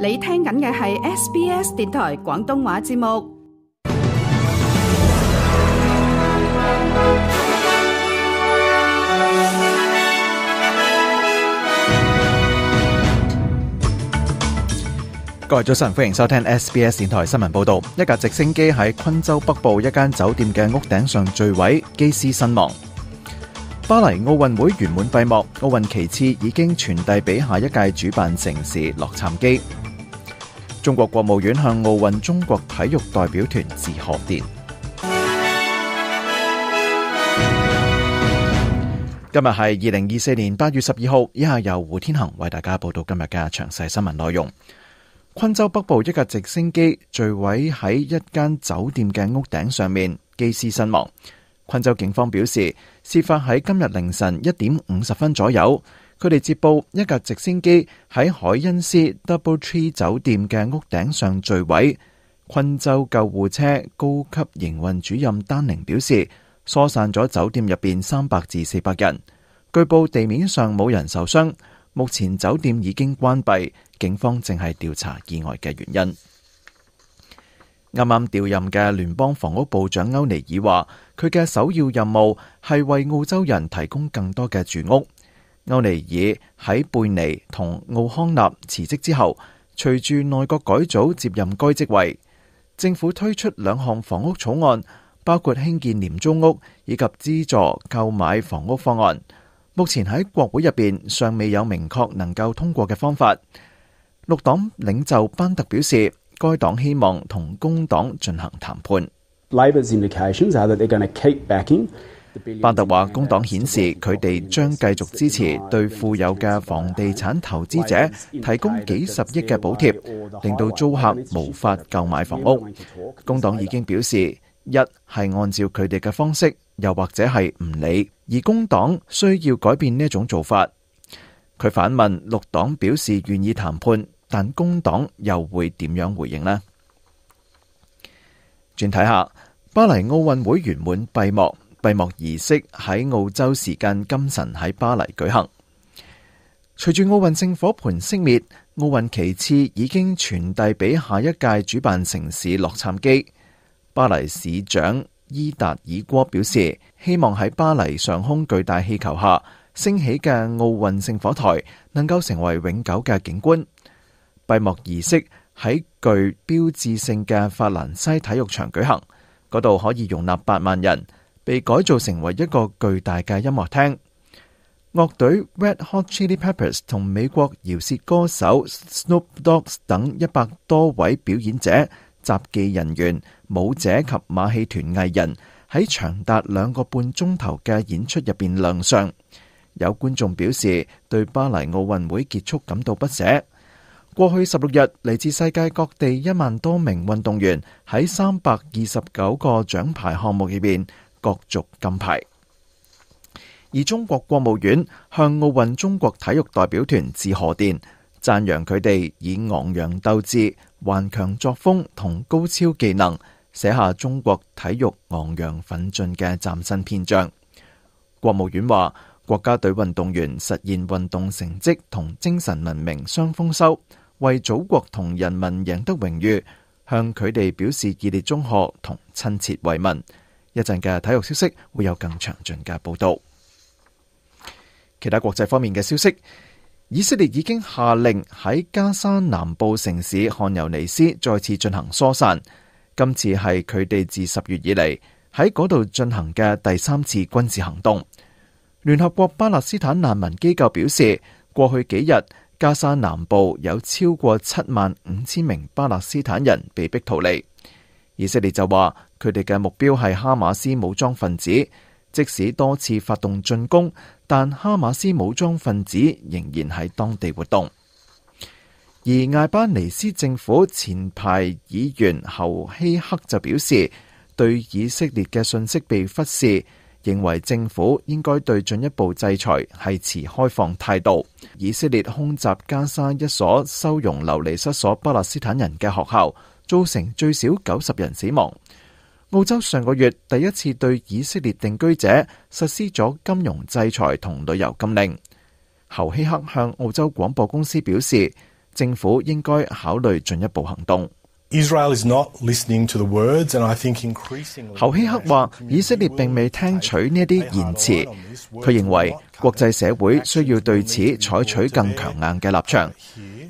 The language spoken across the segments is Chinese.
你听紧嘅系 SBS 电台广东话节目。各位早晨，欢迎收听 SBS 电台新闻报道。一架直升机喺昆州北部一间酒店嘅屋顶上坠毁，机师身亡。巴黎奥运会圆满闭幕，奥运其次已经传递俾下一届主办城市洛杉矶。中国国务院向奥运中国体育代表团致贺电。今日系二零二四年八月十二号，以下由胡天恒为大家报道今日嘅详细新闻内容。昆州北部一架直升机坠毁喺一间酒店嘅屋顶上面，机师身亡。昆州警方表示，事发喺今日凌晨一点五十分左右。佢哋接报一架直升机喺海恩斯 Double Tree 酒店嘅屋顶上坠毁。昆州救护车高级营运主任丹宁表示，疏散咗酒店入边三百至四百人。据报地面上冇人受伤。目前酒店已经关闭，警方正系调查意外嘅原因。啱啱调任嘅联邦房屋部长欧尼尔话，佢嘅首要任务系为澳洲人提供更多嘅住屋。欧尼尔喺贝尼同奥康纳辞职之后，随住内阁改组，接任该职位。政府推出两项房屋草案，包括兴建廉租屋以及资助购买房屋方案。目前喺国会入边，尚未有明确能够通过嘅方法。绿党领袖班特表示，该党希望同工党进行谈判。班特话，工党显示佢哋将继续支持对富有嘅房地产投资者提供几十亿嘅补贴，令到租客无法购买房屋。工党已经表示，一系按照佢哋嘅方式，又或者系唔理。而工党需要改变呢种做法。佢反问六党表示愿意谈判，但工党又会点样回应呢？转睇下巴黎奥运会圆满闭幕。闭幕仪式喺澳洲时间今晨喺巴黎举行。随住奥运圣火盘熄灭，奥运旗帜已经传递俾下一届主办城市洛杉矶。巴黎市长伊达尔戈表示，希望喺巴黎上空巨大气球下升起嘅奥运圣火台，能够成为永久嘅景观。闭幕仪式喺具标志性嘅法兰西体育场举行，嗰度可以容纳八万人。被改造成为一个巨大嘅音乐厅，乐队 Red Hot Chili Peppers 同美国饶舌歌手 Snoop Dogg 等一百多位表演者、杂技人员、舞者及马戏团艺人喺长达两个半钟头嘅演出入边亮相。有观众表示对巴黎奥运会结束感到不舍。过去十六日，嚟自世界各地一万多名运动员喺三百二十九个奖牌项目入边。角逐金牌，而中国国务院向奥运中国体育代表团致贺电，赞扬佢哋以昂扬斗志、顽强作风同高超技能写下中国体育昂扬奋进嘅崭新篇章。国务院话，国家队运动员实现运动成绩同精神文明双丰收，为祖国同人民赢得荣誉，向佢哋表示热烈祝贺同亲切慰问。一阵嘅体育消息会有更详尽嘅报道。其他国际方面嘅消息，以色列已经下令喺加沙南部城市汉尤尼斯再次进行疏散，今次系佢哋自十月以嚟喺嗰度进行嘅第三次军事行动。联合国巴勒斯坦难民机构表示，过去几日加沙南部有超过七万五千名巴勒斯坦人被迫逃离。以色列就话。佢哋嘅目标系哈马斯武装分子，即使多次发动进攻，但哈马斯武装分子仍然喺当地活动。而艾班尼斯政府前排议员侯希克就表示，对以色列嘅信息被忽视，认为政府应该对进一步制裁系持开放态度。以色列空袭加沙一所收容流离失所巴勒斯坦人嘅学校，造成最少九十人死亡。澳洲上个月第一次對以色列定居者實施咗金融制裁同旅遊禁令。侯希克向澳洲廣播公司表示，政府應該考慮進一步行動。Israel 侯希克话：以色列并未听取呢一啲言辞，佢认为国际社会需要对此采取更强硬嘅立场。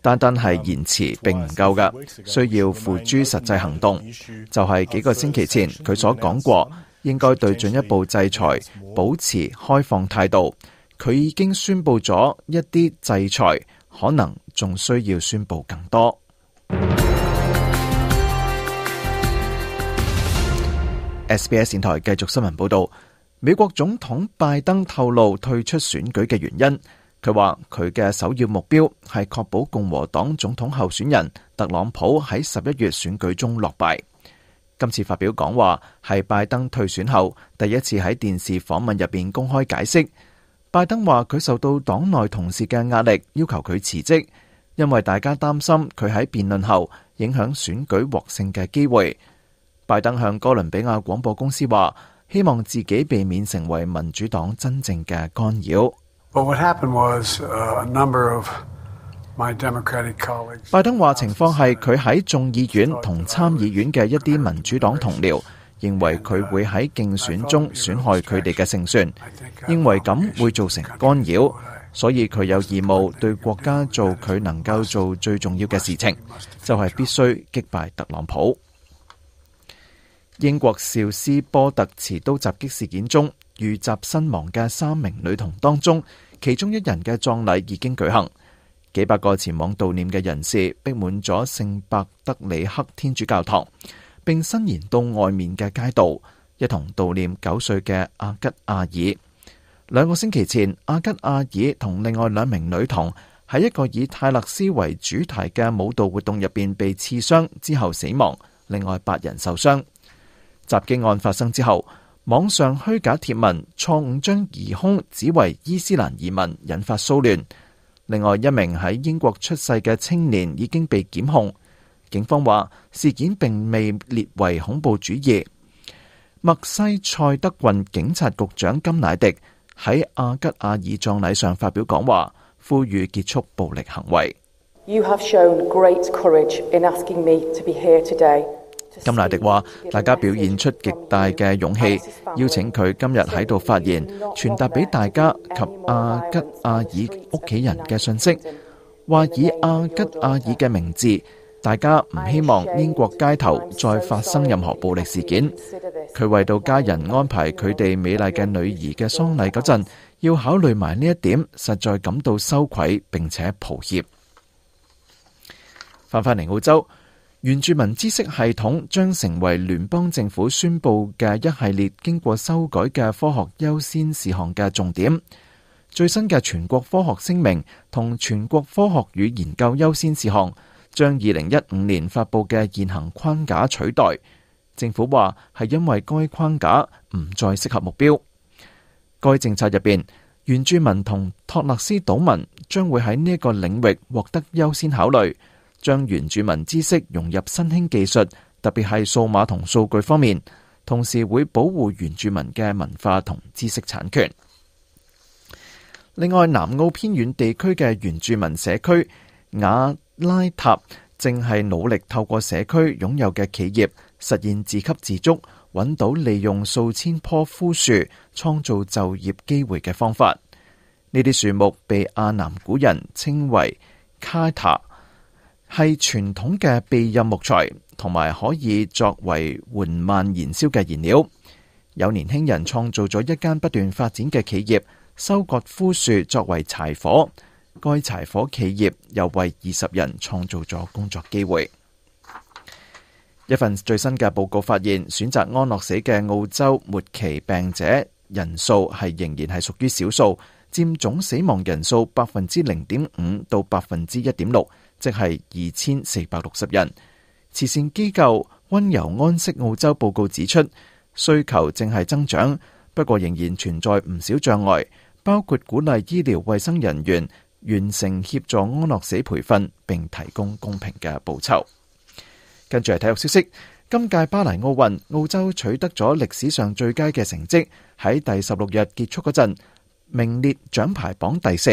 单单系言辞并唔够噶，需要付诸实际行动。就系几个星期前，佢所讲过，应该对进一步制裁保持开放态度。佢已经宣布咗一啲制裁，可能仲需要宣布更多。SBS 电台继续新闻报道，美国总统拜登透露退出选举嘅原因。佢话佢嘅首要目标系确保共和党总统候选人特朗普喺十一月选举中落败。今次发表讲话系拜登退选后第一次喺电视访问入边公开解释。拜登话佢受到党内同事嘅压力要求佢辞职，因为大家担心佢喺辩论后影响选举获胜嘅机会。拜登向哥伦比亚广播公司话：希望自己避免成为民主党真正嘅干扰。拜登话情况系佢喺众议院同参议院嘅一啲民主党同僚认为佢会喺竞选中损害佢哋嘅胜算，认为咁会造成干扰，所以佢有义务对国家做佢能够做最重要嘅事情，就系必须击败特朗普。英国绍斯波特持刀袭击事件中遇袭身亡嘅三名女童当中，其中一人嘅葬礼已经举行，几百个前往悼念嘅人士逼满咗圣伯德里克天主教堂，并伸延到外面嘅街道一同悼念九岁嘅阿吉阿尔。两个星期前，阿吉阿尔同另外两名女童喺一个以泰勒斯为主题嘅舞蹈活动入边被刺伤之后死亡，另外八人受伤。袭击案发生之后，网上虚假贴文错误将疑凶指为伊斯兰移民，引发骚乱。另外一名喺英国出世嘅青年已经被检控。警方话事件并未列为恐怖主义。墨西塞德郡警察局长金乃迪喺阿吉阿尔葬礼上发表讲话，呼吁结束暴力行为。You have shown great courage in asking me to be here today. 金乃迪话：，大家表现出极大嘅勇气，邀请佢今日喺度发言，传达俾大家及阿吉阿尔屋企人嘅信息，话以阿吉阿尔嘅名字，大家唔希望英国街头再发生任何暴力事件。佢为到家人安排佢哋美丽嘅女儿嘅丧礼嗰阵，要考虑埋呢一点，实在感到羞愧，并且抱歉。翻返嚟澳洲。原住民知识系统将成为联邦政府宣布嘅一系列经过修改嘅科学优先事项嘅重点。最新嘅全国科学声明同全国科学与研究优先事项将二零一五年发布嘅现行框架取代。政府话系因为该框架唔再适合目标。该政策入边，原住民同托勒斯岛民将会喺呢一个领域获得优先考虑。将原住民知识融入新兴技术，特别系数码同数据方面，同时会保护原住民嘅文化同知识产权。另外，南澳偏远地区嘅原住民社区雅拉塔正系努力透过社区拥有嘅企业实现自给自足，揾到利用数千棵枯树创造就业机会嘅方法。呢啲树木被亚南古人称为卡塔。系传统嘅避孕木材，同埋可以作为缓慢燃烧嘅燃料。有年轻人创造咗一间不断发展嘅企业，收割枯树作为柴火。该柴火企业又为二十人创造咗工作机会。一份最新嘅报告发现，选择安乐死嘅澳洲末期病者人数系仍然系属于少数，占总死亡人数百分之零点五到百分之一点六。即系二千四百六十人。慈善机构温柔安息澳洲报告指出，需求正系增长，不过仍然存在唔少障碍，包括鼓励医疗卫生人员完成协助安乐死培训，并提供公平嘅报酬。跟住系体育消息，今届巴黎奥运，澳洲取得咗历史上最佳嘅成绩，喺第十六日结束嗰阵，名列奖牌榜第四。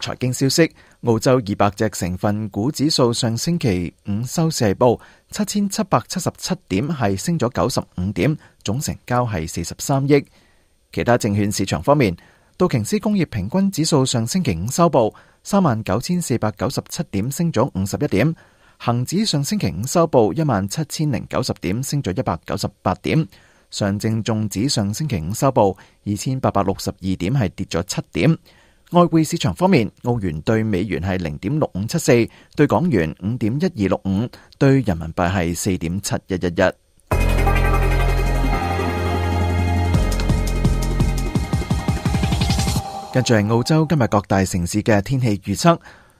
财经消息：澳洲二百只成分股指数上星期五收市报七千七百七十七点，系升咗九十五点，总成交系四十三亿。其他证券市场方面，道琼斯工业平均指数上星期五收报三万九千四百九十七点，升咗五十一点；恒指上星期五收报一万七千零九十点，升咗一百九十八点；上证综指上星期五收报二千八百六十二点，系跌咗七点。外汇市场方面，澳元对美元系零点六五七四，对港元五点一二六五，对人民币系四点七一一一。跟住系澳洲今日各大城市嘅天气预测。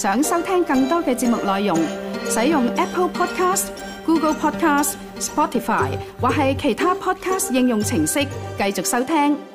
想收听更多嘅节目内容，使用 Apple Podcast、Google Podcast、Spotify 或系其他 Podcast 应用程式继续收听。